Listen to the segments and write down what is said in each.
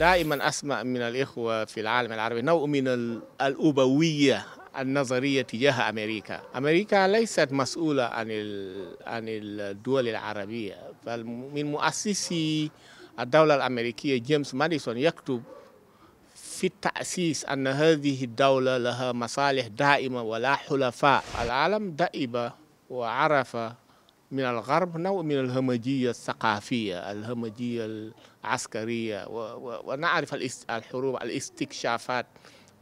دائما أسمع من الإخوة في العالم العربي نوع من الأبوية النظرية تجاه أمريكا أمريكا ليست مسؤولة عن عن الدول العربية بل من مؤسسي الدولة الأمريكية جيمس ماديسون يكتب في التأسيس أن هذه الدولة لها مصالح دائمة ولا حلفاء العالم دائبة وعرف من الغرب نوع من الهمجية الثقافية الهمجية العسكرية ونعرف الحروب الاستكشافات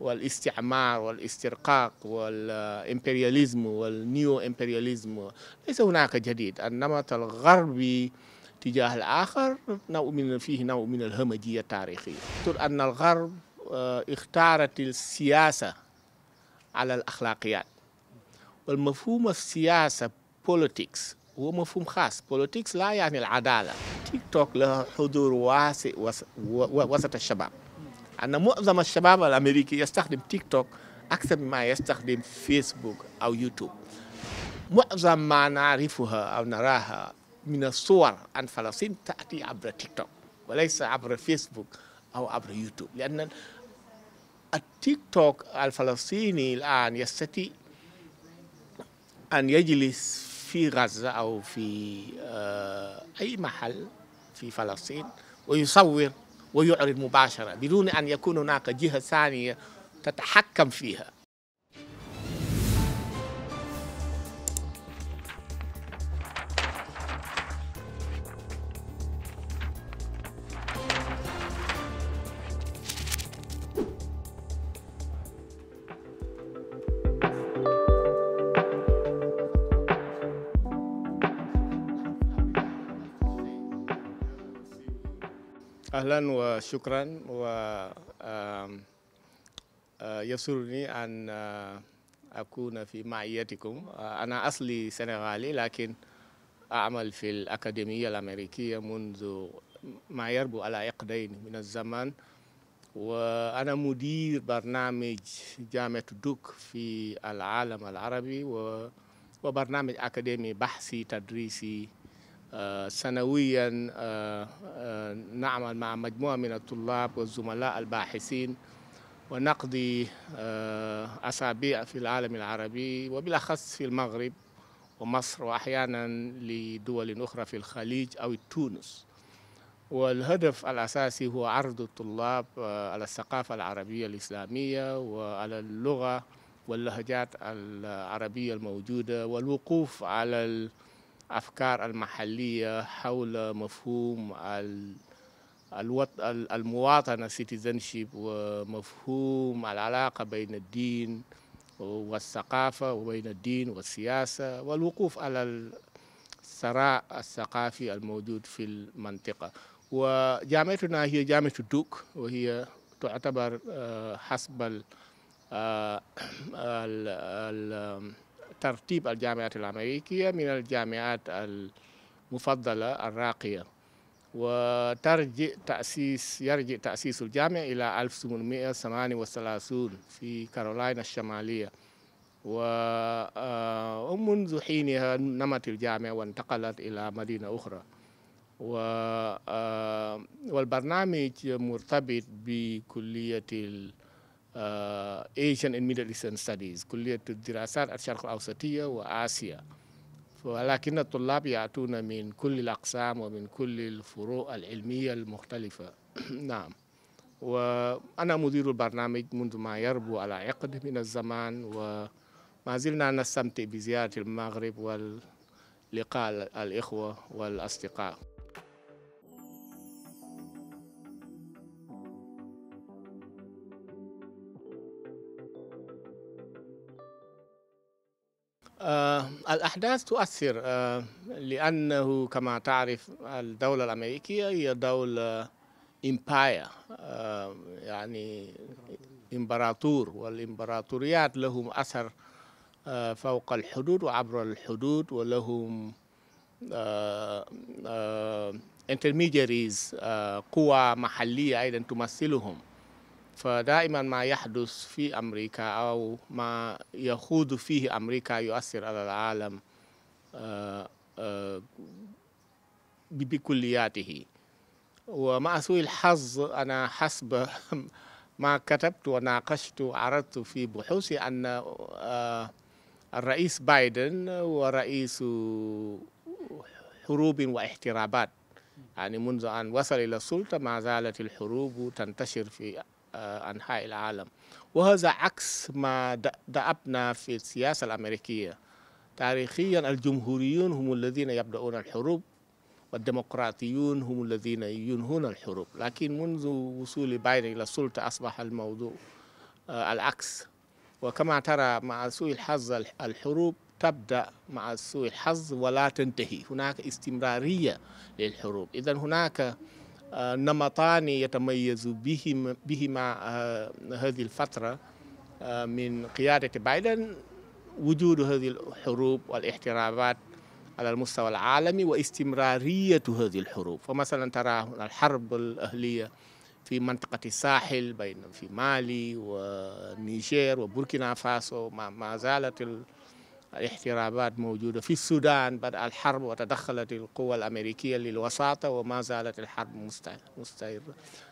والاستعمار والاسترقاق والامبرياليزم والنيو امبرياليزم ليس هناك جديد النمط الغربي تجاه الآخر نوع من فيه نوع من الهمجية التاريخية أن الغرب آه، اختارت السياسة على الأخلاقيات والمفهوم السياسة politics هو مفهوم خاص بوليتيكس لا يعني العدالة تيك توك له حضور واسع وسط الشباب أن معظم الشباب الأمريكي يستخدم تيك توك أكثر مما يستخدم فيسبوك أو يوتيوب معظم ما نعرفها أو نراها من الصور عن فلسطين تأتي عبر تيك توك وليس عبر فيسبوك أو عبر يوتيوب لأن التيك توك الفلسطيني الآن يستطيع أن يجلس في غزة أو في آه، أي محل في فلسطين ويصور ويعرض مباشرة بدون أن يكون هناك جهة ثانية تتحكم فيها اهلا وشكرا و آه، يسرني ان آه، اكون في معيتكم آه، انا اصلي سنغالي لكن اعمل في الاكاديميه الامريكيه منذ ما يربو على عقدين من الزمن وأنا مدير برنامج جامعة دوك في العالم العربي وبرنامج أكاديمي بحثي تدريسي آه، سنويا آه، آه، نعمل مع مجموعة من الطلاب والزملاء الباحثين ونقضي أسابيع في العالم العربي وبالأخص في المغرب ومصر وأحيانا لدول أخرى في الخليج أو تونس والهدف الأساسي هو عرض الطلاب على الثقافة العربية الإسلامية وعلى اللغة واللهجات العربية الموجودة والوقوف على الافكار المحليه حول مفهوم المواطنه citizenship ومفهوم العلاقه بين الدين والثقافه وبين الدين والسياسه والوقوف على الثراء الثقافي الموجود في المنطقه وجامعتنا هي جامعه الدوك وهي تعتبر آه، حسب ال آه، ترتيب الجامعات الأمريكية من الجامعات المفضلة الراقية وترجع تأسيس يرجع تأسيس الجامعة إلى 1838 في كارولاينا الشمالية آه، ومنذ حينها نمت الجامعة وانتقلت إلى مدينة أخرى و آه، والبرنامج مرتبط بكلية آه، Asian and Middle Eastern Studies كلية الدراسات الشرق الأوسطية وآسيا ولكن الطلاب يأتون من كل الأقسام ومن كل الفروع العلمية المختلفة نعم وأنا مدير البرنامج منذ ما يربو على عقد من الزمان وما زلنا نستمتع بزيارة المغرب واللقاء الإخوة والأصدقاء آه، الأحداث تؤثر آه، لأنه كما تعرف الدولة الأمريكية هي دولة إمباير آه، يعني إمبراطور والإمبراطوريات لهم أثر فوق الحدود وعبر الحدود ولهم انترميجيريز قوى محلية أيضا تمثلهم فدائما ما يحدث في أمريكا أو ما يخوض فيه أمريكا يؤثر على العالم آه، آه، بكلياته ومع سوء الحظ أنا حسب ما كتبت وناقشت وعرضت في بحوثي أن آه، الرئيس بايدن ورئيس حروب واحترابات يعني منذ أن وصل إلى السلطة ما زالت الحروب تنتشر في آه، أنحاء العالم وهذا عكس ما دأبنا في السياسة الأمريكية تاريخيا الجمهوريون هم الذين يبدأون الحروب والديمقراطيون هم الذين ينهون الحروب لكن منذ وصول بايدن إلى السلطة أصبح الموضوع آه، العكس وكما ترى مع سوء الحظ الحروب تبدأ مع سوء الحظ ولا تنتهي هناك استمرارية للحروب إذا هناك آه، نمطان يتميز بهما, بهما آه، هذه الفترة آه، من قيادة بايدن وجود هذه الحروب والاحترابات على المستوى العالمي واستمرارية هذه الحروب فمثلا ترى الحرب الأهلية في منطقة الساحل بين في مالي ونيجير وبوركينا فاسو ما زالت الاحترابات موجودة في السودان بدأ الحرب وتدخلت القوى الأمريكية للوساطة وما زالت الحرب مستمرة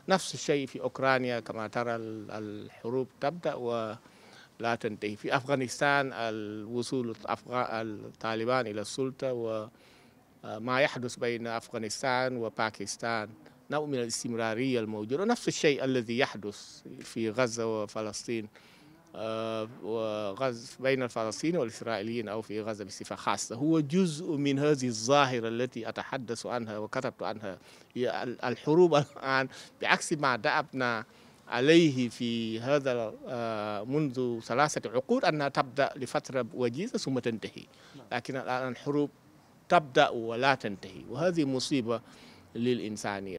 نفس الشيء في أوكرانيا كما ترى الحروب تبدأ ولا تنتهي في أفغانستان الوصول الطالبان إلى السلطة وما آه، يحدث بين أفغانستان وباكستان نوع من الاستمرارية الموجودة نفس الشيء الذي يحدث في غزة وفلسطين آه، وغزو بين الفلسطينيين والإسرائيليين أو في غزة بصفة خاصة هو جزء من هذه الظاهرة التي أتحدث عنها وكتبت عنها الحروب الآن بعكس ما دأبنا عليه في هذا آه، منذ ثلاثة عقود أنها تبدأ لفترة وجيزة ثم تنتهي نعم. لكن الآن الحروب تبدأ ولا تنتهي وهذه مصيبة للإنسانية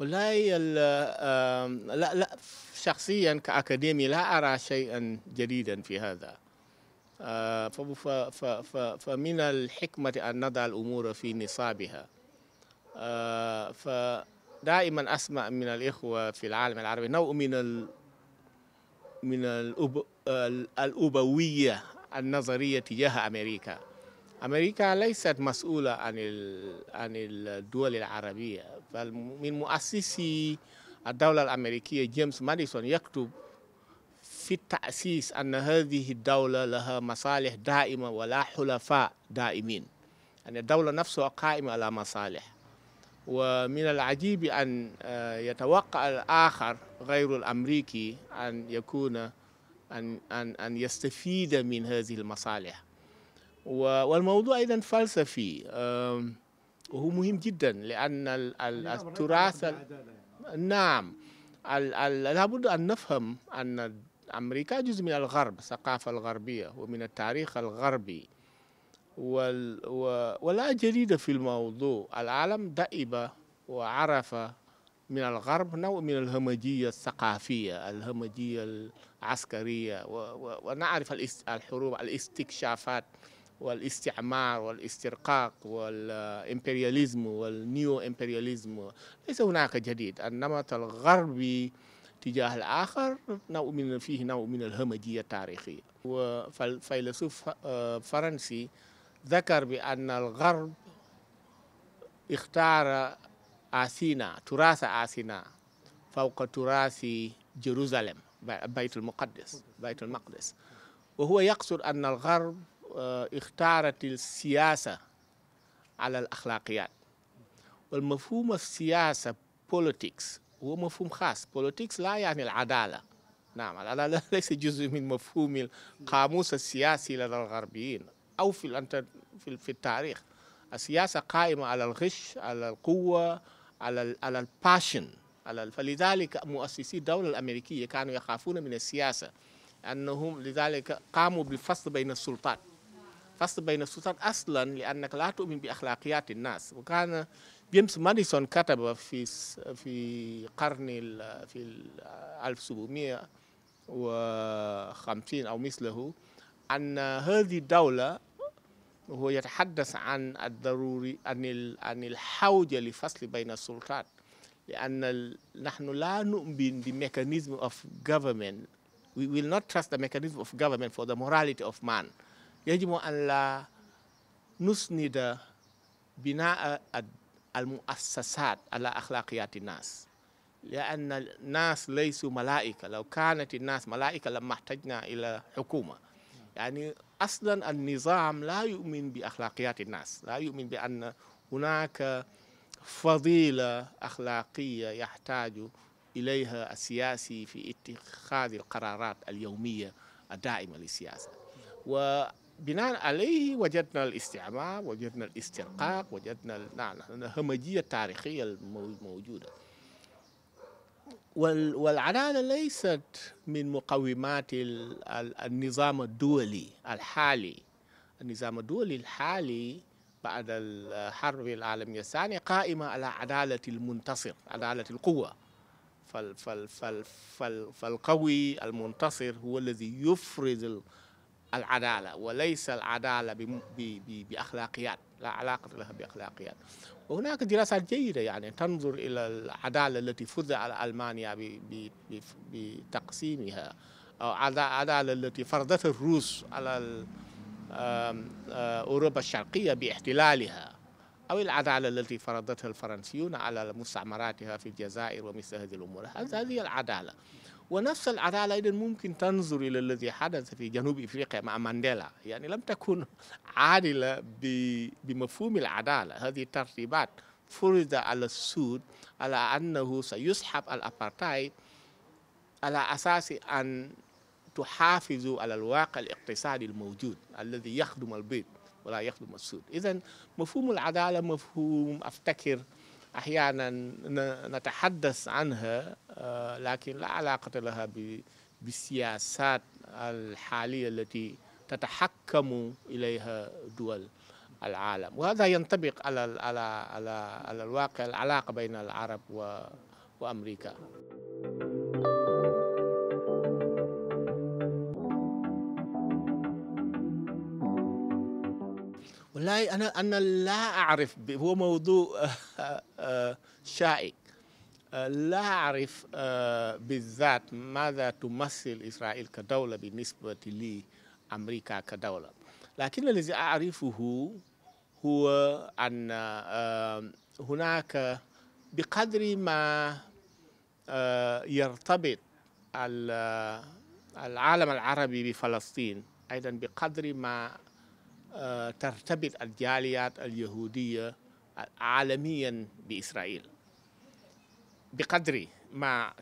والله لا لا شخصيا كأكاديمي لا أرى شيئا جديدا في هذا آه، فمن الحكمة أن نضع الأمور في نصابها آه، فدائما أسمع من الإخوة في العالم العربي نوع من ال من الأب... الأبوية النظرية تجاه أمريكا أمريكا ليست مسؤولة عن عن الدول العربية بل من مؤسسي الدولة الأمريكية جيمس ماديسون يكتب في التأسيس أن هذه الدولة لها مصالح دائمة ولا حلفاء دائمين أن الدولة نفسها قائمة على مصالح ومن العجيب أن آه، يتوقع الآخر غير الأمريكي أن يكون أن أن أن يستفيد من هذه المصالح والموضوع ايضا فلسفي وهو مهم جدا لان يعني التراث يعني. نعم لابد ان نفهم ان امريكا جزء من الغرب الثقافه الغربيه ومن التاريخ الغربي وال ولا جديد في الموضوع العالم دائب وعرف من الغرب نوع من الهمجية الثقافية الهمجية العسكرية ونعرف الحروب الاستكشافات والاستعمار والاسترقاق والإمبرياليزم والنيو إمبرياليزم ليس هناك جديد النمط الغربي تجاه الآخر نوع من فيه نوع من الهمجية التاريخية وفيلسوف آه، فرنسي ذكر بأن الغرب اختار آثينا تراث آثينا فوق تراث جيروزالم بيت المقدس بيت المقدس وهو يقصد أن الغرب آه، اختارت السياسة على الأخلاقيات والمفهوم السياسة politics هو مفهوم خاص politics لا يعني العدالة نعم العدالة ليس جزء من مفهوم القاموس السياسي لدى الغربيين أو في في التاريخ السياسة قائمة على الغش على القوة على الـ على الباشن على فلذلك مؤسسي الدولة الأمريكية كانوا يخافون من السياسة أنهم لذلك قاموا بالفصل بين السلطات فصل بين السلطات أصلا لأنك لا تؤمن بأخلاقيات الناس وكان جيمس ماديسون كتب في في قرن في 1750 أو مثله أن هذه الدولة هو يتحدث عن الضروري عن عن الحوجة لفصل بين السلطات لأن نحن لا نؤمن بميكانيزم اوف government we will not trust the mechanism of government for the morality of man يجب أن لا نسند بناء المؤسسات على أخلاقيات الناس لأن الناس ليسوا ملائكة لو كانت الناس ملائكة لما احتجنا إلى حكومة يعني أصلا النظام لا يؤمن بأخلاقيات الناس لا يؤمن بأن هناك فضيلة أخلاقية يحتاج إليها السياسي في اتخاذ القرارات اليومية الدائمة للسياسة و بناء عليه وجدنا الاستعمار وجدنا الاسترقاق وجدنا نعم، نعم، نعم، الهمجية التاريخية الموجودة والعدالة ليست من مقومات النظام الدولي الحالي النظام الدولي الحالي بعد الحرب العالمية الثانية قائمة على عدالة المنتصر عدالة القوة فالقوي المنتصر هو الذي يفرز العدالة وليس العدالة بأخلاقيات لا علاقة لها بأخلاقيات وهناك دراسات جيدة يعني تنظر إلى العدالة التي فرض على ألمانيا بتقسيمها أو العدالة التي فرضتها الروس على آه، أوروبا الشرقية باحتلالها أو العدالة التي فرضتها الفرنسيون على مستعمراتها في الجزائر ومثل هذه الأمور هذه العدالة ونفس العدالة إذا ممكن تنظر إلى الذي حدث في جنوب إفريقيا مع مانديلا يعني لم تكن عادلة بمفهوم العدالة هذه الترتيبات فرض على السود على أنه سيسحب الأبارتايد على أساس أن تحافظ على الواقع الاقتصادي الموجود الذي يخدم البيض ولا يخدم السود إذا مفهوم العدالة مفهوم أفتكر أحيانا نتحدث عنها آه، لكن لا علاقة لها بالسياسات الحالية التي تتحكم إليها دول العالم وهذا ينطبق على على على على الواقع العلاقه بين العرب و وامريكا والله انا انا لا اعرف هو موضوع شائك لا أعرف آه، بالذات ماذا تمثل إسرائيل كدولة بالنسبة لي أمريكا كدولة لكن الذي أعرفه هو أن آه، هناك بقدر ما آه، يرتبط العالم العربي بفلسطين أيضا بقدر ما ترتبط الجاليات اليهودية عالميا بإسرائيل بقدر ما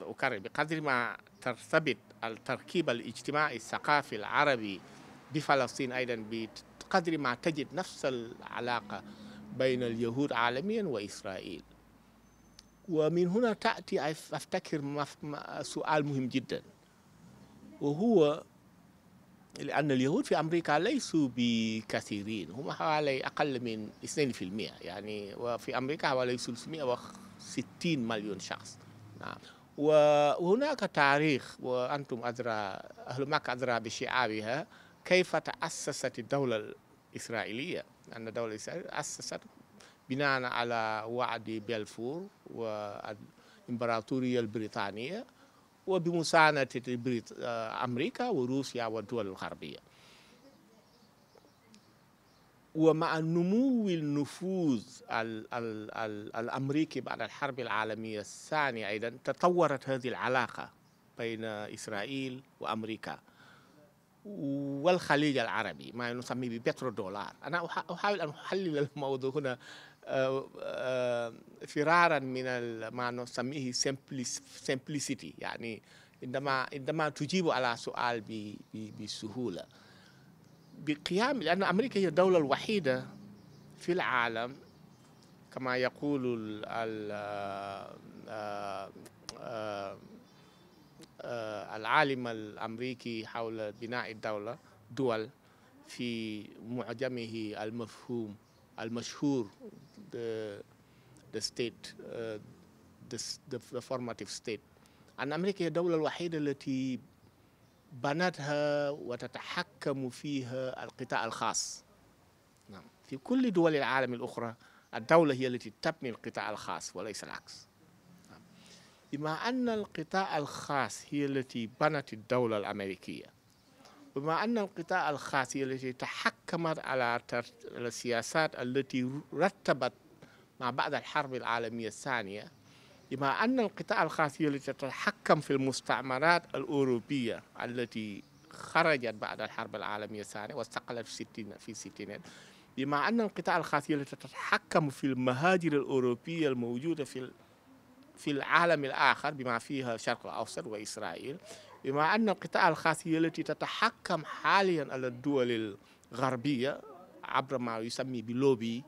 أكرر بقدر ما ترتبط التركيب الاجتماعي الثقافي العربي بفلسطين أيضا بقدر ما تجد نفس العلاقة بين اليهود عالميا وإسرائيل ومن هنا تأتي أفتكر سؤال مهم جدا وهو لأن اليهود في أمريكا ليسوا بكثيرين هم حوالي أقل من 2% يعني وفي أمريكا حوالي 360 مليون شخص نعم وهناك تاريخ وأنتم أدرى أهل مكة أدرى بشعابها كيف تأسست الدولة الإسرائيلية أن الدولة الإسرائيلية أسست بناء على وعد بلفور والإمبراطورية البريطانية وبمساعدة آه، أمريكا وروسيا والدول الغربية ومع نمو النفوذ ال ال ال الأمريكي بعد الحرب العالمية الثانية أيضا تطورت هذه العلاقة بين إسرائيل وأمريكا والخليج العربي ما نسميه ببترو دولار أنا أحاول أن أحلل الموضوع هنا آه، آه، فرارا من ما نسميه سمبليسيتي يعني عندما عندما تجيب على سؤال بسهولة بقيام لأن أمريكا هي الدولة الوحيدة في العالم كما يقول ال آه، آه، العالم الأمريكي حول بناء الدولة دول في معجمه المفهوم المشهور the, the state uh, the, the formative state أن أمريكا هي الدولة الوحيدة التي بنتها وتتحكم فيها القطاع الخاص نعم. في كل دول العالم الأخرى الدولة هي التي تبني القطاع الخاص وليس العكس بما أن القطاع الخاص هي التي بنت الدولة الأمريكية بما أن القطاع الخاص هي التي تحكمت على السياسات التي رتبت مع بعد الحرب العالمية الثانية بما أن القطاع الخاص هي التي تتحكم في المستعمرات الأوروبية التي خرجت بعد الحرب العالمية الثانية واستقلت في ستين في الستينات بما أن القطاع الخاص هي التي تتحكم في المهاجر الأوروبية الموجودة في في العالم الآخر بما فيها الشرق الأوسط وإسرائيل بما أن القطاع الخاص هي التي تتحكم حاليا على الدول الغربية عبر ما يسمى بلوبي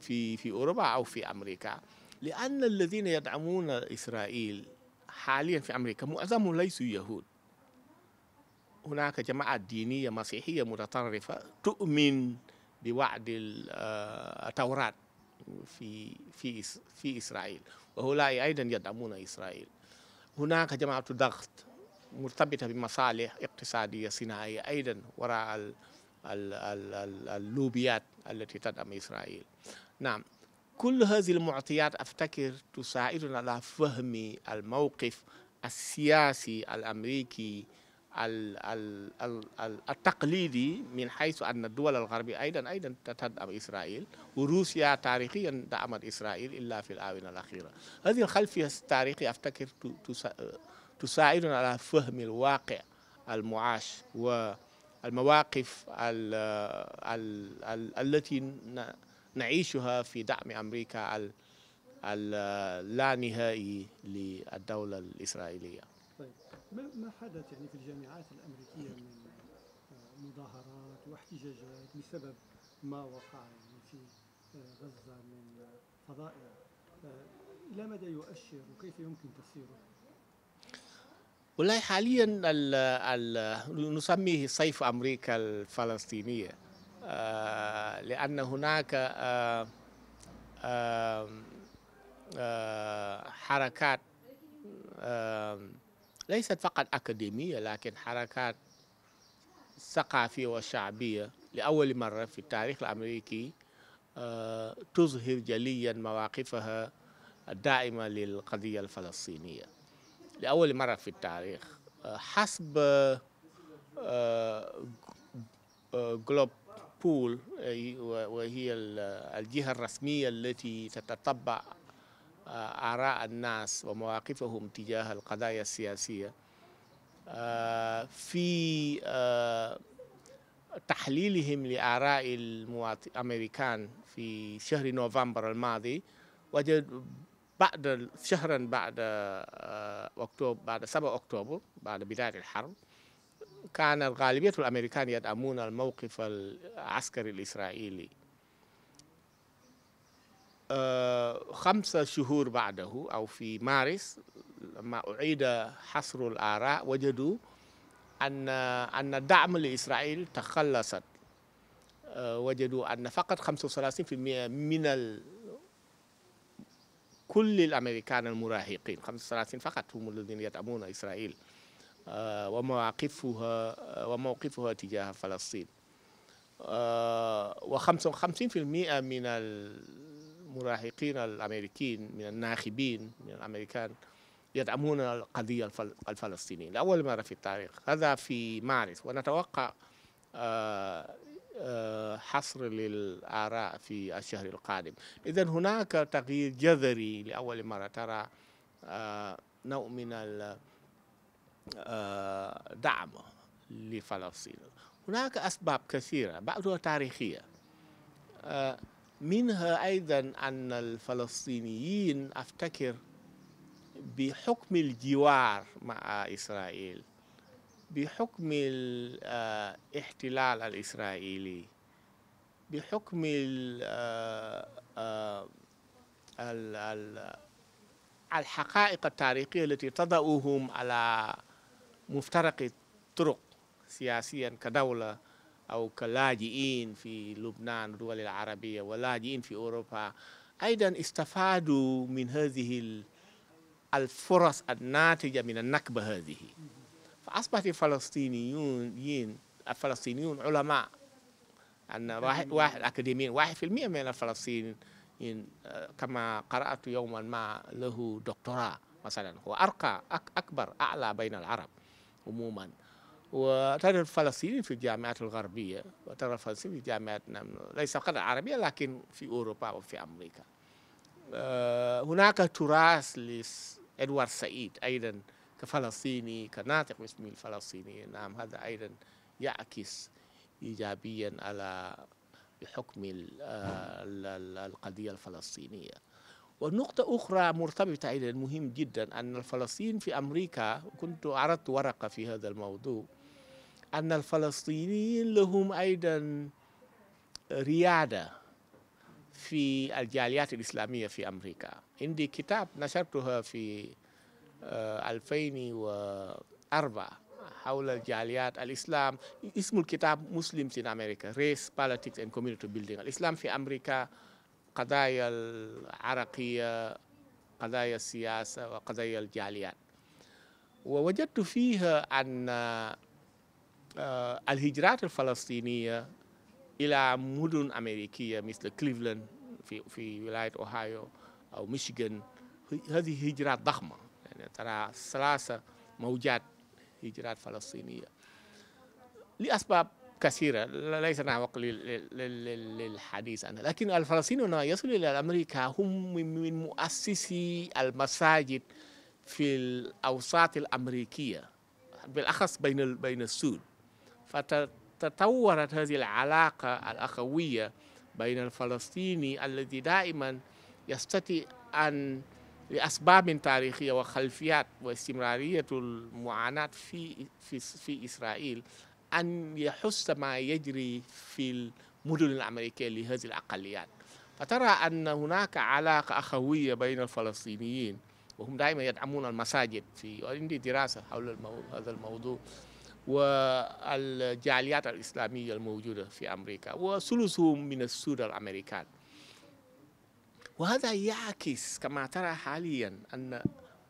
في في أوروبا أو في أمريكا لأن الذين يدعمون إسرائيل حاليا في أمريكا معظمهم ليسوا يهود هناك جماعة دينية مسيحية متطرفة تؤمن بوعد آه، التوراة في في في إسرائيل وهؤلاء أيضا يدعمون إسرائيل هناك جماعة ضغط مرتبطة بمصالح اقتصادية صناعية أيضا وراء اللوبيات التي تدعم إسرائيل نعم كل هذه المعطيات أفتكر تساعدنا على فهم الموقف السياسي الأمريكي التقليدي من حيث أن الدول الغربية أيضا أيضا تدعم إسرائيل وروسيا تاريخيا دعمت إسرائيل إلا في الآونة الأخيرة هذه الخلفية التاريخية أفتكر تساعدنا على فهم الواقع المعاش والمواقف التي نعيشها في دعم أمريكا اللانهائي للدولة الإسرائيلية ما حدث يعني في الجامعات الامريكيه من آه، مظاهرات واحتجاجات بسبب ما وقع يعني في آه، غزه من آه، فضائع الى مدى يؤشر وكيف يمكن تفسيره؟ والله حاليا الـ الـ نسميه صيف امريكا الفلسطينيه لان هناك حركات ليست فقط أكاديمية لكن حركات ثقافية وشعبية لأول مرة في التاريخ الأمريكي آه، تظهر جليا مواقفها الدائمة للقضية الفلسطينية لأول مرة في التاريخ آه، حسب آه، جلوب بول وهي الجهة الرسمية التي تتطبع آه، آراء الناس ومواقفهم تجاه القضايا السياسية آه، في آه، تحليلهم لآراء الأمريكان في شهر نوفمبر الماضي وجد بعد شهرا بعد أكتوبر بعد 7 أكتوبر بعد بداية الحرب كان غالبية الأمريكان يدعمون الموقف العسكري الإسرائيلي خمسة شهور بعده أو في مارس لما أعيد حصر الآراء وجدوا أن أن الدعم لإسرائيل تخلصت وجدوا أن فقط 35% من ال... كل الأمريكان المراهقين 35 فقط هم الذين يدعمون إسرائيل آه، ومواقفها آه، وموقفها تجاه فلسطين آه، و 55% من ال... المراهقين الأمريكيين من الناخبين من الأمريكان يدعمون القضية الفلسطينية لأول مرة في التاريخ هذا في مارس ونتوقع آه، آه، حصر للآراء في الشهر القادم إذا هناك تغيير جذري لأول مرة ترى آه، نوع من الدعم لفلسطين هناك أسباب كثيرة بعضها تاريخية منها أيضا أن الفلسطينيين أفتكر بحكم الجوار مع إسرائيل بحكم الاحتلال آه، الإسرائيلي بحكم آه، آه، الحقائق التاريخية التي تضعهم على مفترق الطرق سياسيا كدولة أو كلاجئين في لبنان الدول العربية ولاجئين في أوروبا أيضا استفادوا من هذه الفرص الناتجة من النكبة هذه فأصبح الفلسطينيين الفلسطينيون علماء أن واحد, واحد أكاديميين واحد في المئة من الفلسطينيين كما قرأت يوما ما له دكتوراه مثلا هو أرقى أكبر أعلى بين العرب عموما وترى الفلسطينيين في الجامعات الغربية وترى الفلسطينيين في جامعاتنا ليس فقط العربية لكن في أوروبا وفي أمريكا آه، هناك تراث لإدوارد سعيد أيضا كفلسطيني كناطق باسم الفلسطيني نعم هذا أيضا يعكس إيجابيا على بحكم آه، القضية الفلسطينية ونقطة أخرى مرتبطة أيضا مهم جدا أن الفلسطين في أمريكا كنت عرضت ورقة في هذا الموضوع أن الفلسطينيين لهم أيضا ريادة في الجاليات الإسلامية في أمريكا عندي كتاب نشرته في 2004 آه، حول الجاليات الإسلام اسم الكتاب Muslims in America Race, Politics and Community Building الإسلام في أمريكا قضايا العرقية قضايا السياسة وقضايا الجاليات ووجدت فيها أن آه، الهجرات الفلسطينية إلى مدن أمريكية مثل كليفلاند في في ولاية أوهايو أو ميشيغان هذه هجرات ضخمة يعني ترى ثلاثة موجات هجرات فلسطينية لأسباب كثيرة ليس لنا وقت للحديث عنها لكن الفلسطينيون يصلوا إلى أمريكا هم من مؤسسي المساجد في الأوساط الأمريكية بالأخص بين بين السود فتطورت هذه العلاقة الأخوية بين الفلسطيني الذي دائما يستطيع أن لأسباب تاريخية وخلفيات واستمرارية المعاناة في, في, في إسرائيل أن يحس ما يجري في المدن الأمريكية لهذه الأقليات فترى أن هناك علاقة أخوية بين الفلسطينيين وهم دائما يدعمون المساجد في وعندي دراسة حول المو... هذا الموضوع والجاليات الإسلامية الموجودة في أمريكا وثلثهم من السود الأمريكان وهذا يعكس كما ترى حاليا أن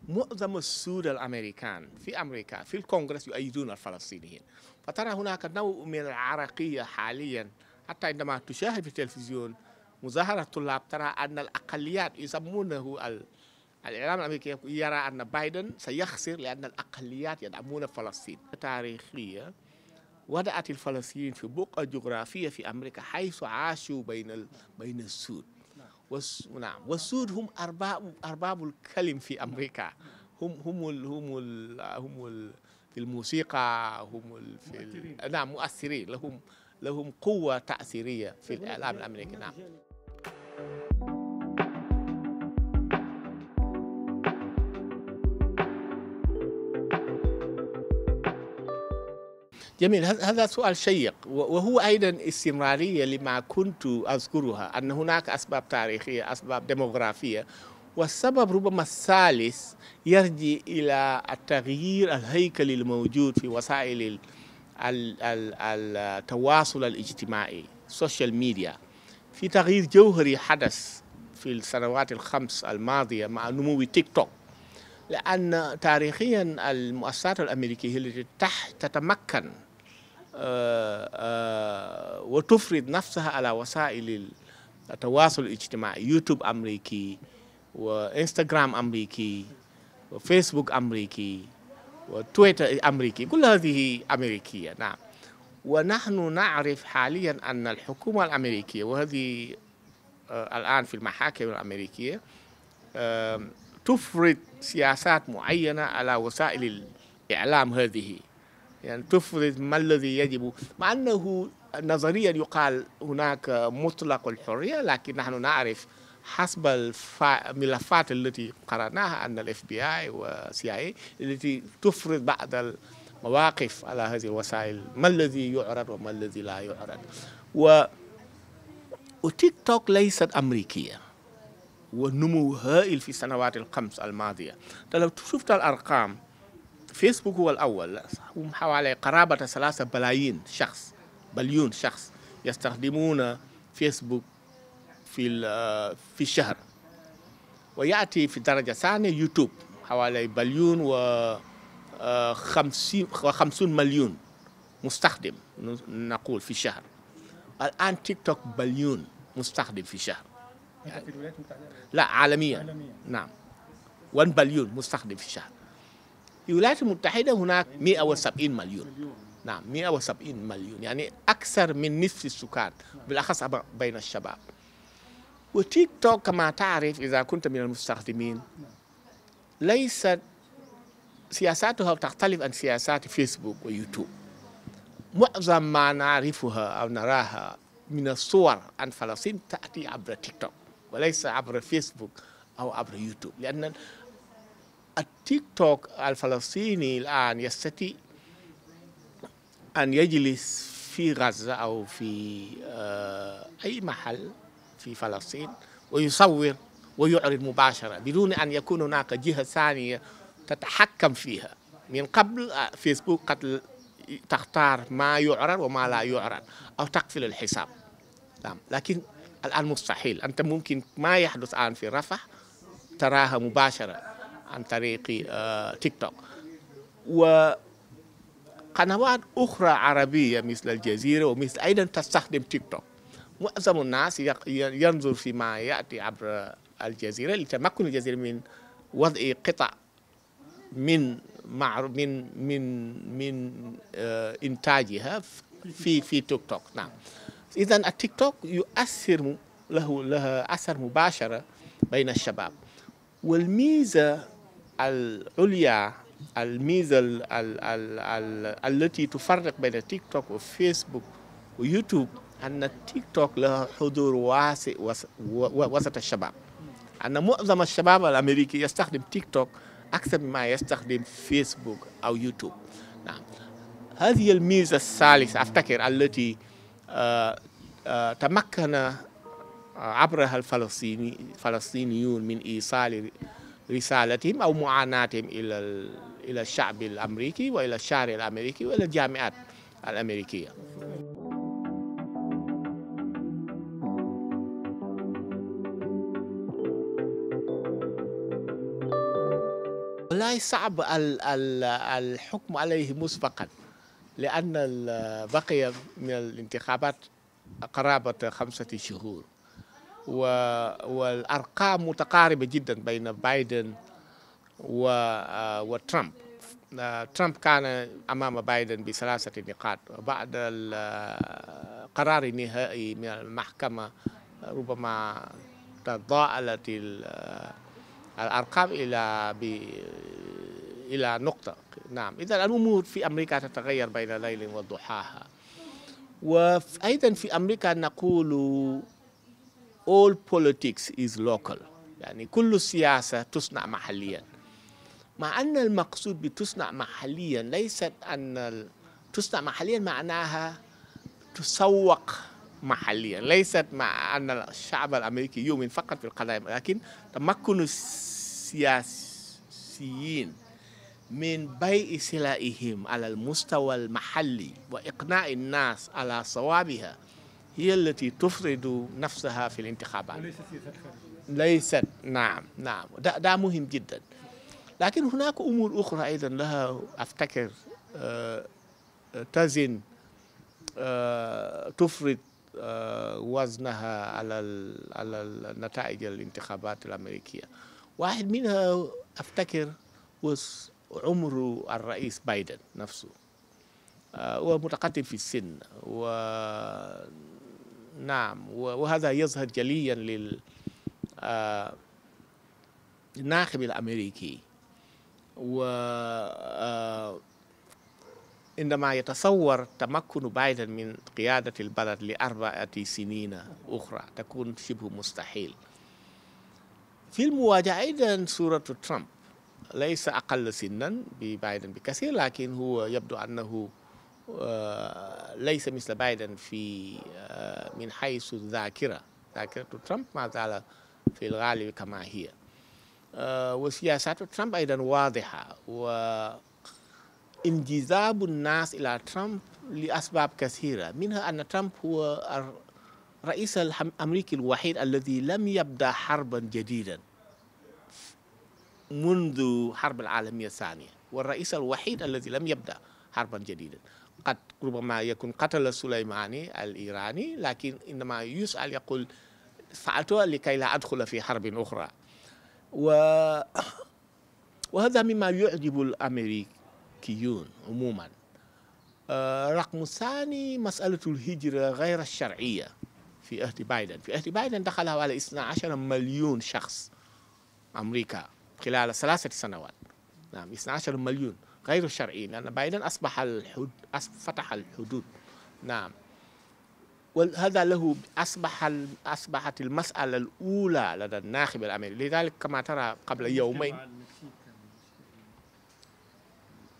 معظم السود الامريكان في امريكا في الكونغرس يؤيدون الفلسطينيين فترى هناك نوع من العرقيه حاليا حتى عندما تشاهد في التلفزيون مظاهره الطلاب ترى ان الاقليات يسمونه الإعلام الأمريكي يرى أن بايدن سيخسر لأن الأقليات يدعمون فلسطين تاريخية ودأت الفلسطينيين في بقعة جغرافية في أمريكا حيث عاشوا بين بين السود نعم والسود هم أرباب أرباب الكلم في أمريكا هم هم الـ هم الـ هم الـ في الموسيقى هم ال... في نعم مؤثرين لهم لهم قوة تأثيرية في الإعلام الأمريكي نعم جميل هذا سؤال شيق وهو أيضا استمرارية لما كنت أذكرها أن هناك أسباب تاريخية أسباب ديموغرافية والسبب ربما الثالث يرجع إلى التغيير الهيكلي الموجود في وسائل التواصل الاجتماعي السوشيال ميديا في تغيير جوهري حدث في السنوات الخمس الماضية مع نمو تيك توك لأن تاريخيا المؤسسات الأمريكية التي تتمكن آه، آه، وتفرض نفسها على وسائل التواصل الاجتماعي يوتيوب أمريكي وإنستغرام أمريكي وفيسبوك أمريكي وتويتر أمريكي كل هذه أمريكية نعم ونحن نعرف حاليا أن الحكومة الأمريكية وهذه آه، الآن في المحاكم الأمريكية تفرض سياسات معينة على وسائل الإعلام هذه يعني تفرض ما الذي يجب مع أنه نظريا يقال هناك مطلق الحرية لكن نحن نعرف حسب الملفات التي قرأناها أن الاف بي اي والسي اي التي تفرض بعض المواقف على هذه الوسائل ما الذي يعرض وما الذي لا يعرض و وتيك توك ليست أمريكية ونمو هائل في السنوات الخمس الماضية لو شفت الأرقام فيسبوك هو الأول هم حوالي قرابة ثلاثة بلايين شخص بليون شخص يستخدمون فيسبوك في في الشهر ويأتي في درجة ثانية يوتيوب حوالي بليون و آه، وخمسون مليون مستخدم نقول في الشهر الآن تيك توك بليون مستخدم في الشهر يعني في الولايات المتحدة لا عالميا, عالمياً. نعم 1 بليون مستخدم في الشهر الولايات المتحدة هناك 170 مليون نعم 170 مليون يعني أكثر من نصف السكان بالأخص بين الشباب وتيك توك كما تعرف إذا كنت من المستخدمين ليست سياساتها تختلف عن سياسات فيسبوك ويوتيوب معظم ما نعرفها أو نراها من الصور عن فلسطين تأتي عبر تيك توك وليس عبر فيسبوك أو عبر يوتيوب لأن التيك توك الفلسطيني الآن يستطيع أن يجلس في غزة أو في آه، أي محل في فلسطين ويصور ويعرض مباشرة بدون أن يكون هناك جهة ثانية تتحكم فيها من قبل آه، فيسبوك قد تختار ما يعرض وما لا يعرض أو تقفل الحساب نعم، لكن الآن مستحيل أنت ممكن ما يحدث الآن في رفح تراها مباشرة عن طريق تيك آه، توك وقنوات أخرى عربية مثل الجزيرة ومثل أيضا تستخدم تيك توك معظم الناس ينظر فيما يأتي عبر الجزيرة لتمكن الجزيرة من وضع قطع من معروف من من من آه، إنتاجها في في تيك توك نعم إذا التيك توك يؤثر له لها أثر مباشرة بين الشباب والميزة العليا الميزة الـ الـ الـ الـ التي تفرق بين تيك توك وفيسبوك ويوتيوب أن التيك توك له حضور واسع وسط الشباب أن معظم الشباب الأمريكي يستخدم تيك توك أكثر مما يستخدم فيسبوك أو يوتيوب نعم هذه الميزة الثالثة أفتكر التي آه، آه، تمكن عبرها الفلسطينيون من إيصال رسالتهم أو معاناتهم إلى إلى الشعب الأمريكي وإلى الشارع الأمريكي وإلى الجامعات الأمريكية والله صعب الحكم عليه مسبقا لأن بقي من الانتخابات قرابة خمسة شهور والأرقام متقاربة جدا بين بايدن آه، وترامب آه، ترامب كان أمام بايدن بثلاثة نقاط بعد القرار آه، النهائي من المحكمة ربما تضاءلت الأرقام إلى إلى نقطة نعم إذا الأمور في أمريكا تتغير بين ليل وضحاها وأيضا في أمريكا نقول all politics is local يعني كل السياسة تصنع محليا مع أن المقصود بتصنع محليا ليست أن تصنع محليا معناها تسوق محليا ليست مع أن الشعب الأمريكي يؤمن فقط في القضايا لكن تمكن السياسيين من بيع سلائهم على المستوى المحلي وإقناع الناس على صوابها هي التي تفرض نفسها في الانتخابات وليست سياسات خارجية ليست نعم نعم ده, ده مهم جدا لكن هناك أمور أخرى أيضا لها أفتكر آه، تزن آه، تفرض آه، وزنها على على نتائج الانتخابات الأمريكية واحد منها أفتكر عمر الرئيس بايدن نفسه هو متقدم في السن و نعم وهذا يظهر جليا للناخب آه، الأمريكي و آه، عندما يتصور تمكن بايدن من قيادة البلد لأربعة سنين أخرى تكون شبه مستحيل في المواجهة أيضا صورة ترامب ليس أقل سنا ببايدن بكثير لكن هو يبدو أنه آه، ليس مثل بايدن في آه، من حيث الذاكرة ذاكرة ترامب ما زال في الغالب كما هي آه، وسياسات ترامب أيضا واضحة وانجذاب الناس إلى ترامب لأسباب كثيرة منها أن ترامب هو الرئيس الأمريكي الوحيد الذي لم يبدأ حربا جديدا منذ حرب العالمية الثانية والرئيس الوحيد الذي لم يبدأ حربا جديدا قد ربما يكون قتل سليماني الإيراني لكن إنما يسأل يقول فعلتها لكي لا أدخل في حرب أخرى و وهذا مما يعجب الأمريكيون عموما آه، رقم ثاني مسألة الهجرة غير الشرعية في عهد بايدن في عهد بايدن دخلها على 12 مليون شخص أمريكا خلال ثلاثة سنوات نعم 12 مليون غير شرعي لأن بايدن أصبح الحد فتح الحدود نعم وهذا له أصبح أصبحت المسألة الأولى لدى الناخب الأمريكي لذلك كما ترى قبل يومين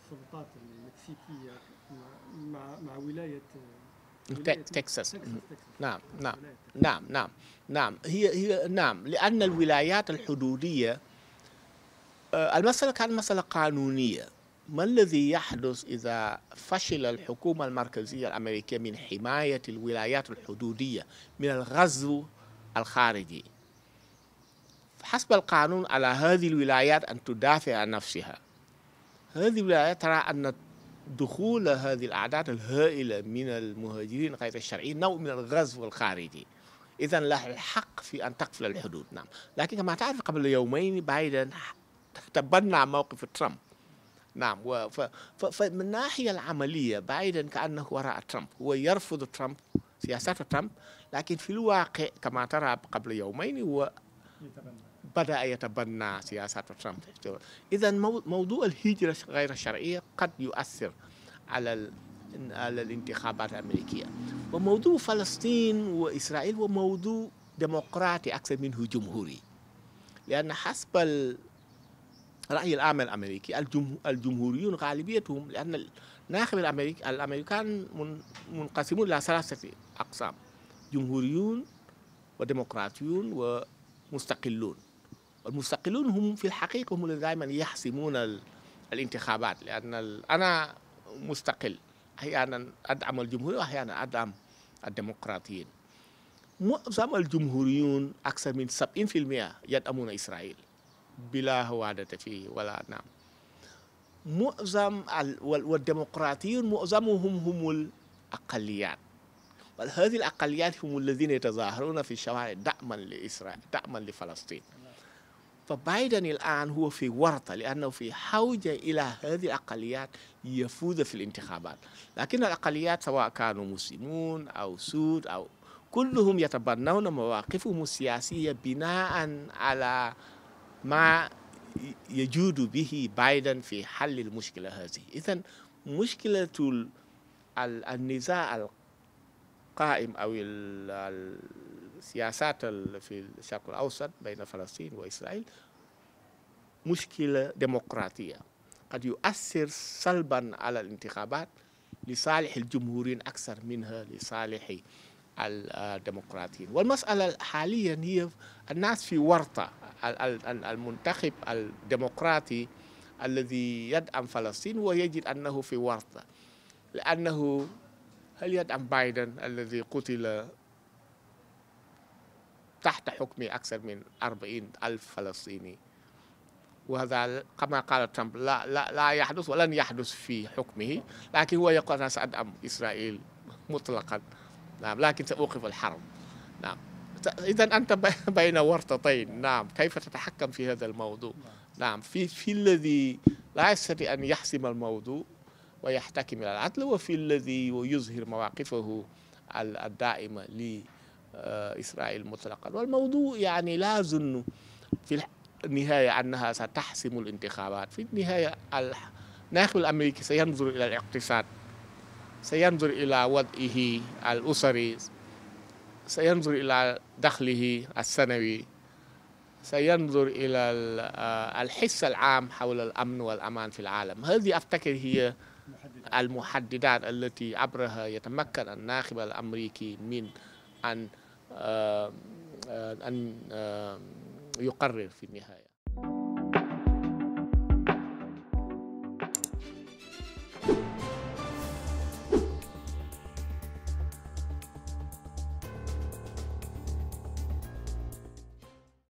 السلطات المكسيكية مع مع ولاية تكساس نعم نعم نعم نعم نعم هي هي نعم لأن الولايات الحدودية آه، المسألة كانت مسألة قانونية ما الذي يحدث إذا فشل الحكومة المركزية الأمريكية من حماية الولايات الحدودية من الغزو الخارجي حسب القانون على هذه الولايات أن تدافع عن نفسها هذه الولايات ترى أن دخول هذه الأعداد الهائلة من المهاجرين غير الشرعيين نوع من الغزو الخارجي إذا لها الحق في أن تقفل الحدود نعم لكن كما تعرف قبل يومين بايدن تبنى موقف ترامب نعم فمن الناحية العملية بايدن كأنه وراء ترامب هو يرفض ترامب سياسة ترامب لكن في الواقع كما ترى قبل يومين هو بدأ يتبنى سياسة ترامب إذا موضوع الهجرة غير الشرعية قد يؤثر على على الانتخابات الأمريكية وموضوع فلسطين وإسرائيل هو موضوع ديمقراطي أكثر منه جمهوري لأن حسب رأي العام الأمريكي الجمهوريون غالبيتهم لأن الناخب الأمريكي الأمريكان منقسمون إلى ثلاثة أقسام جمهوريون وديمقراطيون ومستقلون والمستقلون هم في الحقيقة هم اللي دائما يحسمون الانتخابات لأن أنا مستقل أحيانا أدعم الجمهورية وأحيانا أدعم الديمقراطيين معظم الجمهوريون أكثر من 70% يدعمون إسرائيل بلا هوادة فيه ولا نعم معظم والديمقراطيون معظمهم هم الأقليات وهذه الأقليات هم الذين يتظاهرون في الشوارع دعما لإسرائيل دعما لفلسطين فبايدن الآن هو في ورطة لأنه في حوجة إلى هذه الأقليات يفوز في الانتخابات لكن الأقليات سواء كانوا مسلمون أو سود أو كلهم يتبنون مواقفهم السياسية بناء على ما يجود به بايدن في حل المشكلة هذه إذا مشكلة النزاع القائم أو السياسات في الشرق الأوسط بين فلسطين وإسرائيل مشكلة ديمقراطية قد يؤثر سلبا على الانتخابات لصالح الجمهورين أكثر منها لصالح الديمقراطيين والمسألة حاليا هي الناس في ورطة المنتخب الديمقراطي الذي يدعم فلسطين ويجد أنه في ورطة لأنه هل يدعم بايدن الذي قتل تحت حكم أكثر من أربعين ألف فلسطيني وهذا كما قال ترامب لا, لا, لا يحدث ولن يحدث في حكمه لكن هو يقول أنا سأدعم إسرائيل مطلقا نعم لكن سأوقف الحرب نعم إذا أنت بين ورطتين نعم كيف تتحكم في هذا الموضوع نعم في في الذي لا يستطيع أن يحسم الموضوع ويحتكم إلى العدل وفي الذي يظهر مواقفه الدائمة لإسرائيل آه، مطلقا والموضوع يعني لا أظن في النهاية أنها ستحسم الانتخابات في النهاية الناخب الأمريكي سينظر إلى الاقتصاد سينظر إلى وضعه الأسري سينظر إلى دخله السنوي سينظر إلى آه، الحس العام حول الأمن والأمان في العالم هذه أفتكر هي المحددات التي عبرها يتمكن الناخب الأمريكي من أن آه، آه، يقرر في النهاية